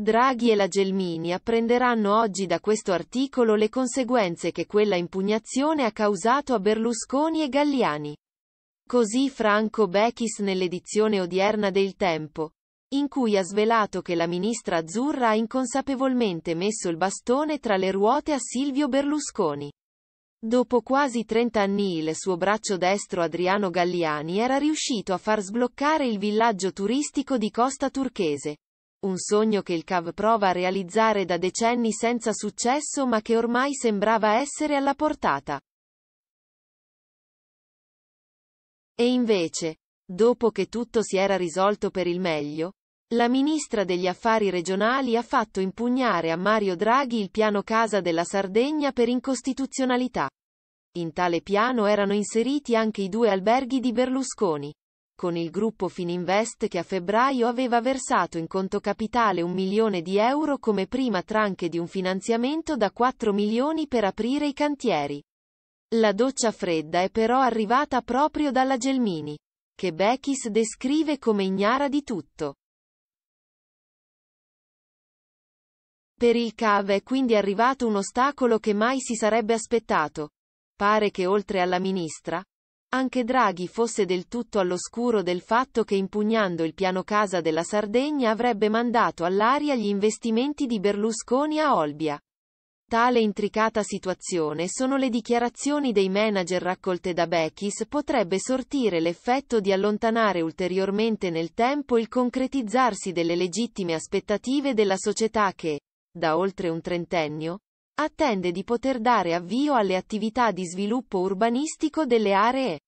Draghi e la Gelmini apprenderanno oggi da questo articolo le conseguenze che quella impugnazione ha causato a Berlusconi e Galliani. Così Franco Bechis nell'edizione odierna del Tempo, in cui ha svelato che la ministra azzurra ha inconsapevolmente messo il bastone tra le ruote a Silvio Berlusconi. Dopo quasi 30 anni il suo braccio destro Adriano Galliani era riuscito a far sbloccare il villaggio turistico di Costa Turchese un sogno che il CAV prova a realizzare da decenni senza successo ma che ormai sembrava essere alla portata. E invece, dopo che tutto si era risolto per il meglio, la ministra degli affari regionali ha fatto impugnare a Mario Draghi il piano casa della Sardegna per incostituzionalità. In tale piano erano inseriti anche i due alberghi di Berlusconi con il gruppo Fininvest che a febbraio aveva versato in conto capitale un milione di euro come prima tranche di un finanziamento da 4 milioni per aprire i cantieri. La doccia fredda è però arrivata proprio dalla Gelmini, che Bechis descrive come ignara di tutto. Per il CAV è quindi arrivato un ostacolo che mai si sarebbe aspettato. Pare che oltre alla ministra, anche Draghi fosse del tutto all'oscuro del fatto che impugnando il piano casa della Sardegna avrebbe mandato all'aria gli investimenti di Berlusconi a Olbia. Tale intricata situazione sono le dichiarazioni dei manager raccolte da Bechis potrebbe sortire l'effetto di allontanare ulteriormente nel tempo il concretizzarsi delle legittime aspettative della società che, da oltre un trentennio, attende di poter dare avvio alle attività di sviluppo urbanistico delle aree.